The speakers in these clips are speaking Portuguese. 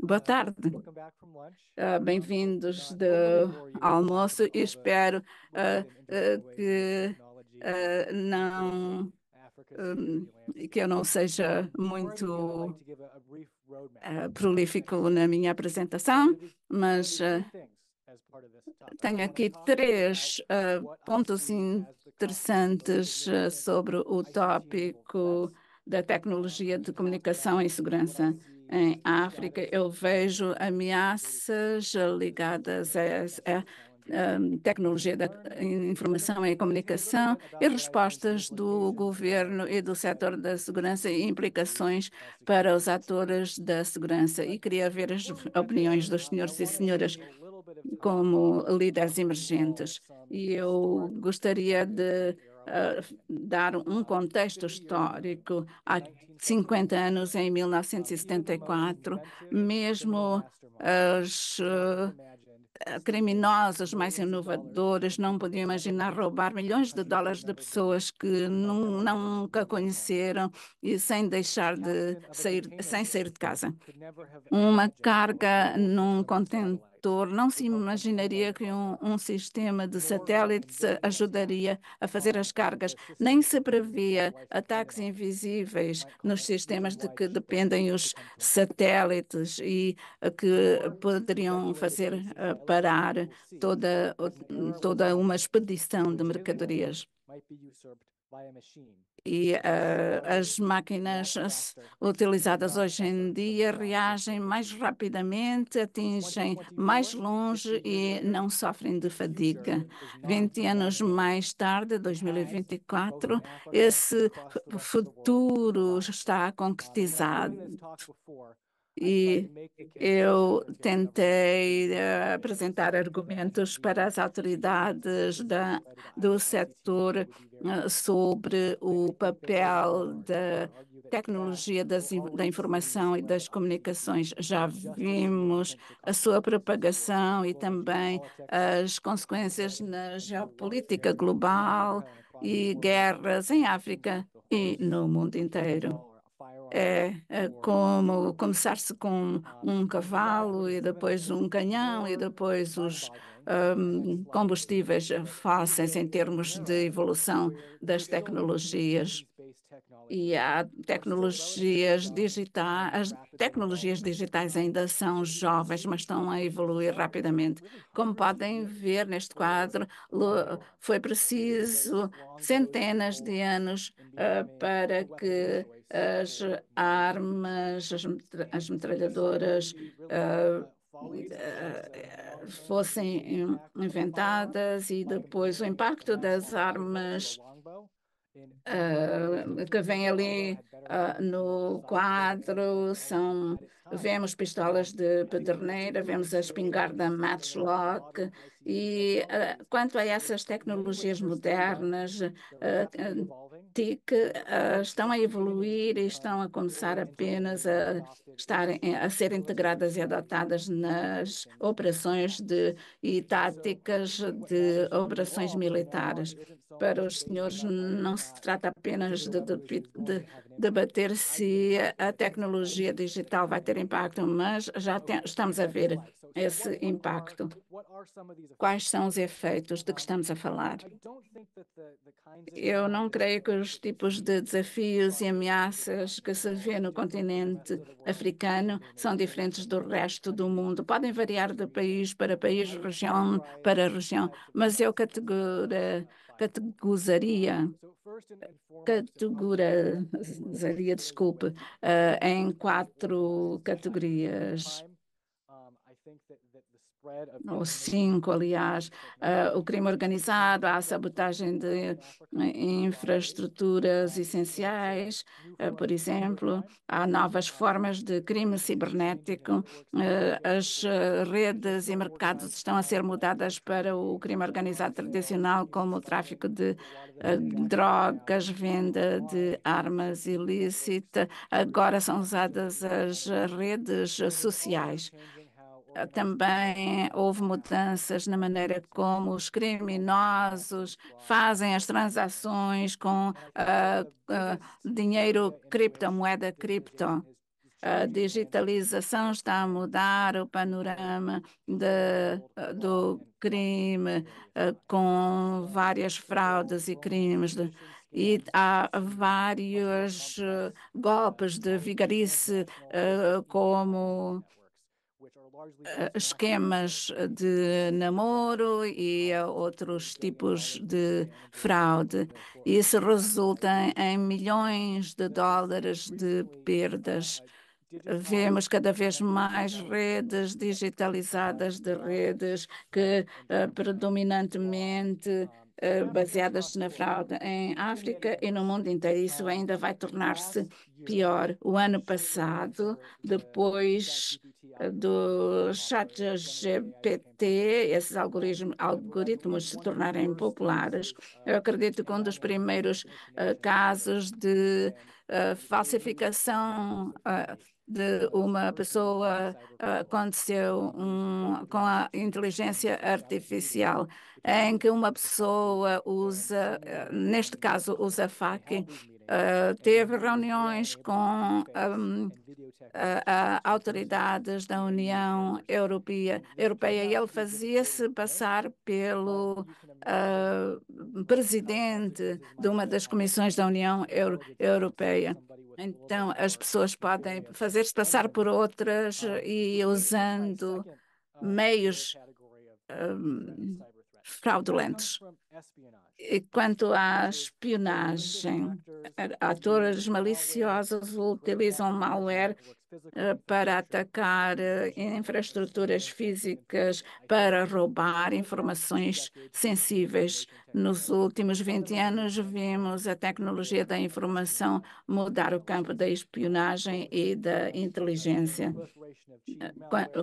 Boa tarde. Ah, uh, Bem-vindos do almoço e espero uh, uh, que não hum, que eu não seja muito prolífico na minha apresentação, mas tenho aqui três pontos interessantes sobre o tópico da tecnologia de comunicação e segurança em África, eu vejo ameaças ligadas a, a, hum, tecnologia da informação e comunicação e respostas do governo e do setor da segurança e implicações para os atores da segurança. E queria ver as opiniões dos senhores e senhoras como líderes emergentes. E eu gostaria de dar um contexto histórico. Há 50 anos, em 1974, mesmo as eh, criminosos mais inovadores não podiam imaginar roubar milhões de dólares de pessoas que nunca conheceram e sem deixar de sair, sem sair de casa. Uma carga num contento setor não se imaginaria que um, um, sistema de satélites ajudaria a fazer as cargas. Nem se previa ataques invisíveis nos sistemas de que dependem os satélites e eh, que poderiam fazer eh, parar toda, toda uma expedição de mercadorias e uh, as máquinas utilizadas hoje em dia reagem mais rapidamente, atingem mais longe e não sofrem de fadiga. 20 anos mais tarde, 2024, esse futuro está concretizado e eu tentei eh, apresentar argumentos para as autoridades da, do setor eh, eh, sobre o papel da tecnologia das, da informação e das comunicações. Já vimos a sua é propagação e também as consequências na geopolítica global e guerras em África e no mundo inteiro é, é como começar-se com um cavalo e depois um canhão e depois os um, combustíveis fáceis em termos de evolução das tecnologias e há tecnologias digitais, as tecnologias digitais ainda são jovens, mas estão a evoluir rapidamente. Como podem ver neste quadro, foi preciso centenas de anos uh, para que as armas, as, as metralhadoras uh, fossem inventadas e depois o impacto das armas uh, que vem ali uh, no quadro, são, vemos pistolas de pederneira, vemos a espingarda matchlock, e uh, quanto a essas tecnologias modernas, TIC, estão a evoluir e estão a começar apenas a, estar, a ser integradas e adotadas nas operações de, e táticas de operações militares para os senhores não se trata apenas de, é debater de, se a tecnologia digital vai ter impacto, mas já tem, estamos a ver esse impacto. Quais são os efeitos de que estamos a falar? Eu não creio que os tipos de desafios e ameaças que se vê no continente africano são diferentes do resto do mundo. Podem variar de país para país, região para região, mas eu categorizo categorizaria, categorizaria, desculpe, eh, em quatro categorias ou cinco, aliás, uh, o crime organizado, a sabotagem de infraestruturas essenciais, uh, por exemplo, há novas formas de crime cibernético, uh, as redes e mercados estão a ser mudadas para o crime organizado tradicional, como o tráfico de drogas, venda de armas ilícitas, agora são usadas as redes sociais também houve mudanças na maneira como os criminosos fazem as transações com uh, uh, dinheiro cripto, moeda cripto. A digitalização está a mudar o panorama de, ah, do crime com várias fraudes e crimes. De, e há vários golpes de vigarice, como eh, esquemas de namoro e outros tipos de fraude. Isso resulta em milhões de dólares de perdas. Vemos cada vez mais redes digitalizadas de redes que eh, predominantemente eh, baseadas na fraude em África e no mundo inteiro. Isso ainda vai tornar-se pior. O ano passado, depois do chat GPT, esses algoritmos, algoritmos se tornarem populares. Eu acredito que um dos primeiros uh, casos de uh, falsificação uh, de uma pessoa aconteceu um, com a inteligência artificial, em que uma pessoa usa, neste caso, usa hacking eh, teve reuniões com um, ehm, autoridades da União Europeia, Europeia e ele fazia-se passar pelo uh, presidente de uma das comissões da União Euro Europeia. Então, as pessoas podem fazer-se passar por outras e usando meios um, ehm, fraudulentos. Quanto à espionagem, eh, atores maliciosos utilizam malware eh, para atacar eh, infraestruturas físicas, para roubar informações sensíveis. Nos últimos 20 anos, vimos a tecnologia da informação mudar o campo da espionagem e da inteligência.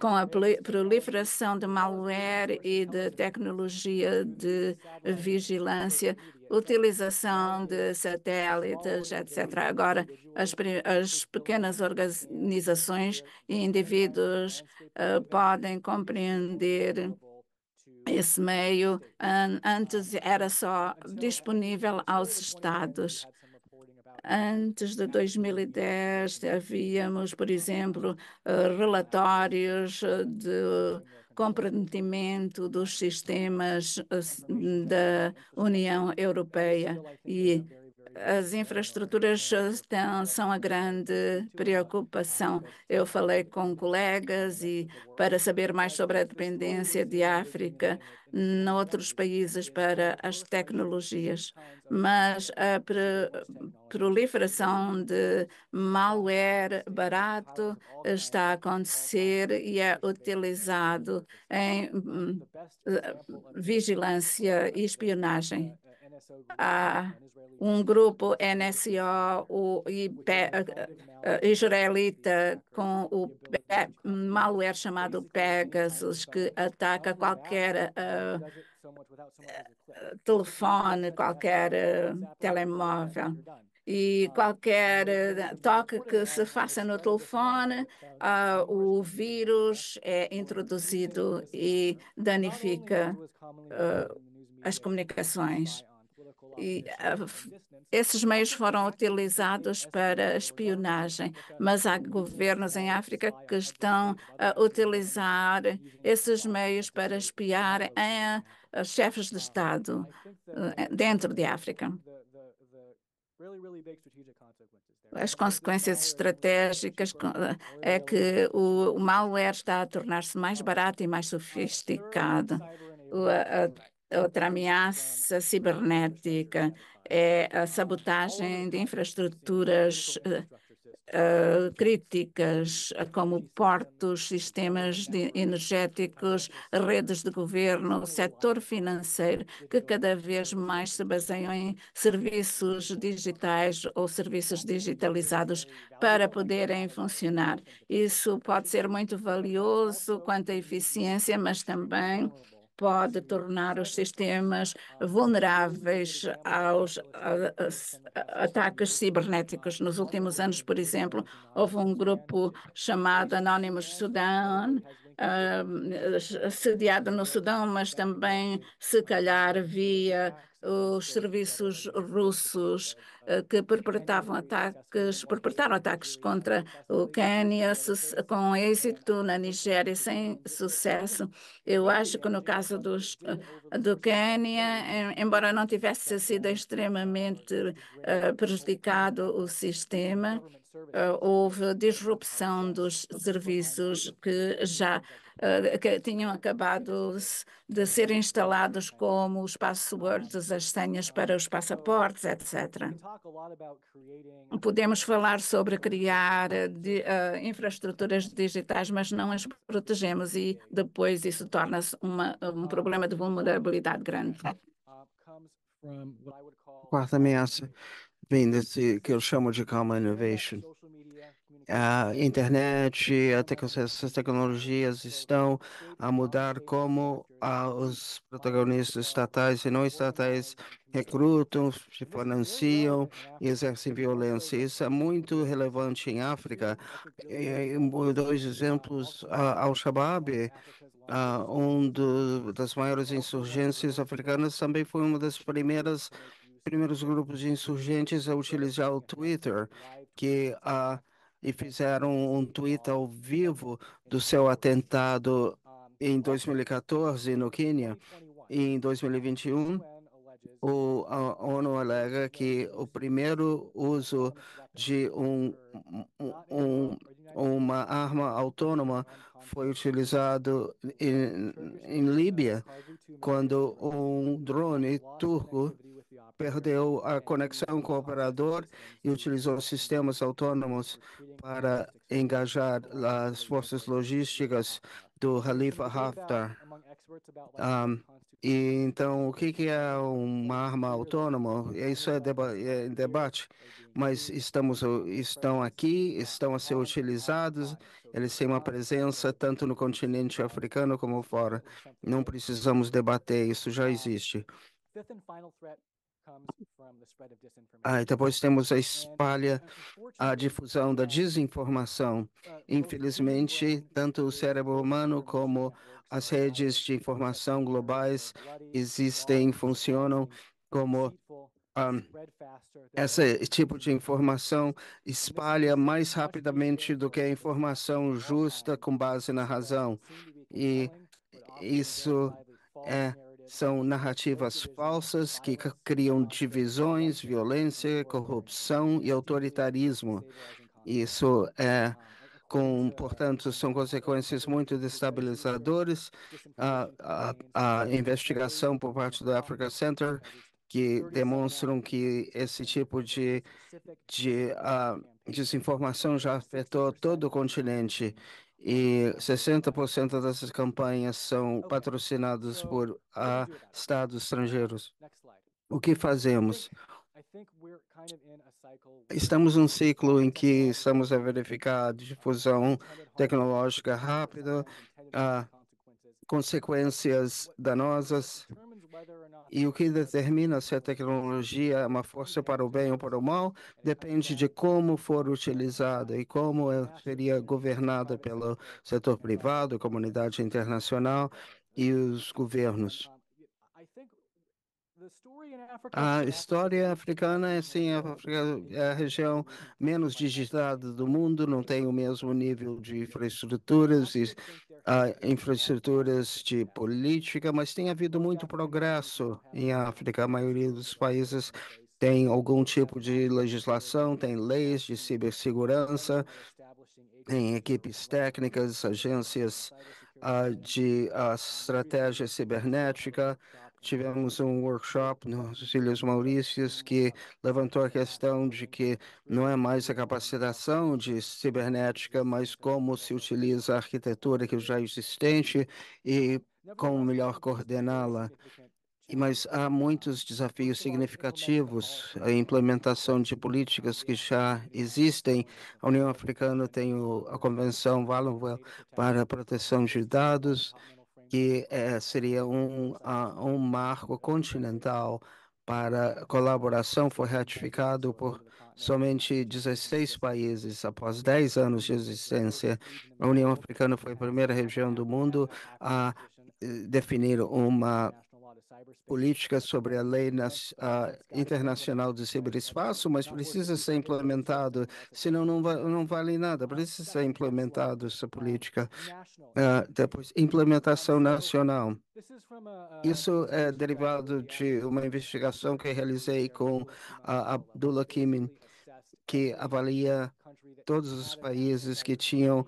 Com a proliferação de malware e de tecnologia de vigilância, utilização de satélites, etc. Agora, as, as pequenas organizações e indivíduos uh, podem compreender esse meio. antes era só disponível aos Estados. Antes de 2010, havíamos, por exemplo, uh, relatórios de comprometimento dos sistemas eh, da União Europeia e as infraestruturas eh, são a grande preocupação. Eu falei com colegas e para saber mais sobre a dependência de África em outros países para as tecnologias, mas a proliferação de malware barato está a acontecer e é utilizado em hum, eh, vigilância e espionagem. Ah, um grupo NSO o uh, uh, israelita com o malware chamado Pegasus, que ataca qualquer uh, uh telefone, qualquer uh, telemóvel e qualquer toque que se faça no telefone, uh, o vírus é introduzido e danifica uh, as comunicações. E, ah, esses meios foram utilizados para espionagem, mas há governos em África que estão a utilizar esses meios para espiar em ah, chefes de Estado ah, dentro de África. As consequências estratégicas é que o malware está a tornar-se mais barato e mais sofisticado. A Outra ameaça cibernética é a sabotagem de infraestruturas Uh, críticas, como portos, sistemas de, energéticos, redes de governo, setor financeiro, que cada vez mais se baseiam em serviços digitais ou serviços digitalizados para poderem funcionar. Isso pode ser muito valioso quanto à eficiência, mas também pode tornar os sistemas vulneráveis aos a, a, ataques cibernéticos. Nos últimos anos, por exemplo, houve um grupo chamado Anonymous Sudan, ah, sediado no Sudão, mas também, se calhar, via os serviços russos eh, que perpetravam ataques, perpetraram ataques contra né? o Quênia com êxito na Nigéria sem sucesso. Eu acho que no assim, caso dos, do Quênia, embora não tivesse sido extremamente assim, eh, prejudicado o sistema, eh, houve disrupção dos serviços que já né? Eh, que tinham acabado de ser instalados como os passwords, as senhas para os passaportes, etc. Podemos falar sobre criar de, uh, eh, infraestruturas digitais, mas não as protegemos e depois isso torna-se um problema de vulnerabilidade grande. Quarta ameaça vem desse que eu chamo de Calm Innovation a internet, essas tecnologias estão a mudar como ah, os protagonistas estatais e não estatais recrutam, se financiam e exercem violência. Isso é muito relevante em África. dois exemplos, Al-Shabaab, ah, um do, das maiores insurgências africanas, também foi uma das primeiras primeiros grupos de insurgentes a utilizar o Twitter, que a ah, e fizeram um tweet ao vivo do seu atentado em 2014 no Quênia. E em 2021, o, a ONU alega que o primeiro uso de um, um, uma arma autônoma foi utilizado em, em Líbia, quando um drone turco perdeu a conexão com o operador e utilizou sistemas autônomos para engajar as forças logísticas do Khalifa Haftar. Um, e então, o que, é uma arma autônoma? Isso é, deba é debate, mas estamos, estão aqui, estão a ser utilizados, eles têm uma presença tanto no continente africano como fora. Não precisamos debater, isso já existe. Ah, depois temos a espalha, a difusão da desinformação. Uh, Infelizmente, tanto o cérebro humano como as redes de informação globais existem, funcionam como um, ah, esse tipo de informação espalha mais rapidamente do que a informação justa com base na razão. E isso é são narrativas falsas que criam divisões, violência, corrupção e autoritarismo. Isso é com, portanto, são consequências muito destabilizadoras. A, a, a investigação por parte do Africa Center que demonstram que esse tipo de, de uh, desinformação já afetou todo o continente e 60% dessas campanhas são patrocinadas por uh, estados estrangeiros. O que fazemos? Estamos num ciclo em que estamos a verificar a difusão tecnológica rápida, uh, consequências danosas. E o que determina se a tecnologia é uma força para o bem ou para o mal depende de como for utilizada e como seria governada pelo setor privado, comunidade internacional e os governos. A história africana é sim a, é a, região menos digitada do mundo, não tem o mesmo nível de infraestruturas e uh, infraestruturas de política, mas tem havido muito progresso em África. A maioria dos países tem algum tipo de legislação, tem leis de cibersegurança, tem equipes técnicas, agências uh, de uh, estratégia cibernética tivemos um workshop nos Ilhas Maurícias que levantou a questão de que não é mais a capacitação de cibernética, mas como se utiliza a arquitetura que já é existente e como melhor coordená-la. Mas há muitos desafios significativos a implementação de políticas que já existem. A União Africana tem a Convenção Valenwell para a proteção de dados, que é, seria um, uh, um marco continental para colaboração, foi ratificado por somente 16 países. Após 10 anos de existência, a União Africana foi a primeira região do mundo a eh, definir uma política sobre a lei nas, a, internacional de ciberespaço, mas precisa ser implementado, senão não, va não vale nada. Precisa ser implementado essa política. Uh, depois, implementação nacional. Isso é derivado de uma investigação que realizei com a Abdullah Kimin, que avalia todos os países que tinham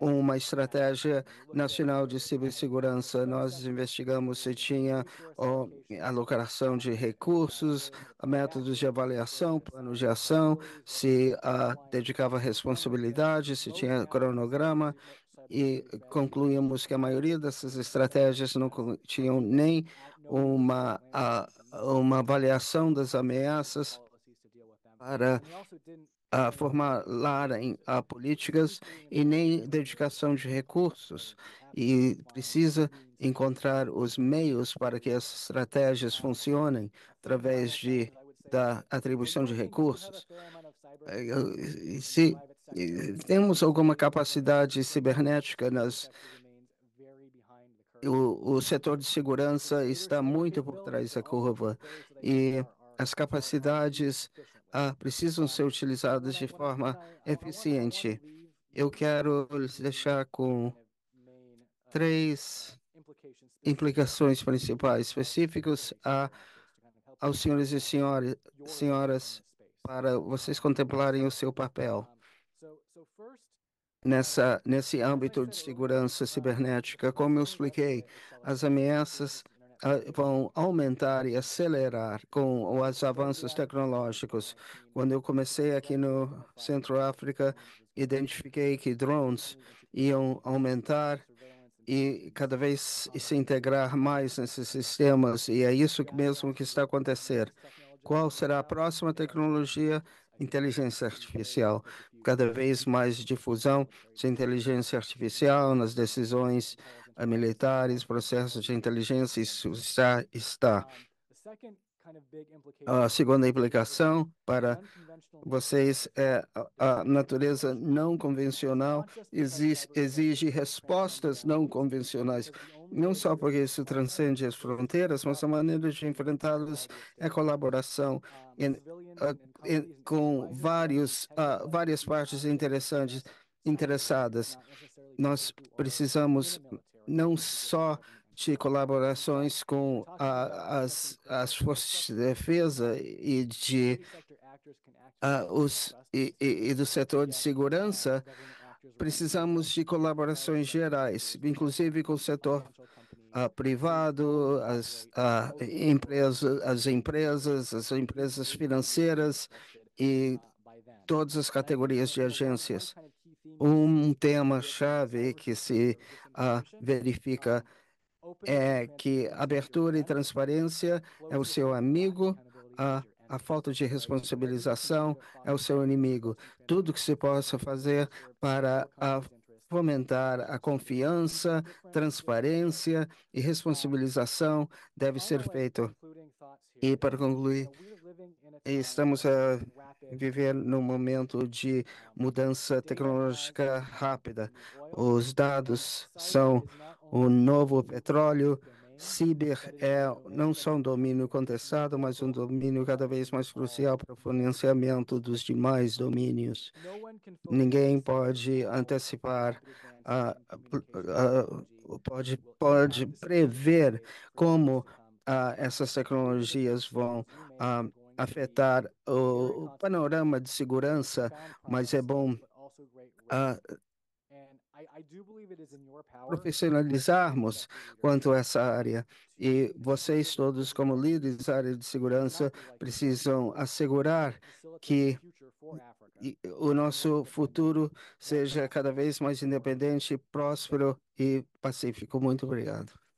uma estratégia nacional de cibersegurança. Nós investigamos se tinha oh, alocação de recursos, métodos de avaliação, planos de ação, se ah, dedicava responsabilidade, se tinha cronograma e concluímos que a maioria dessas estratégias não tinham nem uma, a, ah, uma avaliação das ameaças para a formularem a políticas e nem dedicação de recursos e precisa encontrar os meios para que as estratégias funcionem através de da atribuição de recursos. Eh, se temos alguma capacidade cibernética nas o, o setor de segurança está muito por trás da curva e as capacidades ah, precisam ser utilizadas de forma eficiente. Eu quero lhes deixar com três implicações principais específicas a, aos senhores e senhoras para vocês contemplarem o seu papel nessa, nesse âmbito de segurança cibernética. Como eu expliquei, as ameaças vão aumentar e acelerar com os avanços tecnológicos. Quando eu comecei aqui no Centro África, identifiquei que drones iam aumentar e cada vez se integrar mais nesses sistemas, e é isso mesmo que está acontecendo. Qual será a próxima tecnologia? Inteligência artificial. Cada vez mais difusão de inteligência artificial nas decisões militares, processos de inteligência, isso já está. A segunda implicação para vocês é a natureza não convencional exige, exige respostas não convencionais, não só porque isso transcende as fronteiras, mas a maneira de enfrentá-los é colaboração em, em, com vários, uh, várias partes interessantes interessadas. Nós precisamos não só de colaborações com a, as, as forças de defesa e de ah, os e, e, do setor de segurança, precisamos de colaborações gerais, inclusive com o setor ah, privado, as ah, empresas, as empresas, as empresas financeiras e todas as categorias de agências. Um tema chave que se uh, verifica é que abertura e transparência é o seu amigo, a, a falta de responsabilização é o seu inimigo. Tudo que se possa fazer para a ah, fomentar a confiança, transparência e responsabilização deve ser feito. E para concluir, estamos a eh, viver num momento de mudança tecnológica rápida. Os dados são o novo petróleo, Ciber é não só um domínio contestado, mas um domínio cada vez mais crucial para o financiamento dos demais domínios. Ninguém pode antecipar, pode, pode prever como essas tecnologias vão afetar o panorama de segurança, mas é bom profissionalizarmos quanto a essa área. E vocês todos, como líderes da área de segurança, precisam assegurar que o nosso futuro seja cada vez mais independente, próspero e pacífico. Muito obrigado.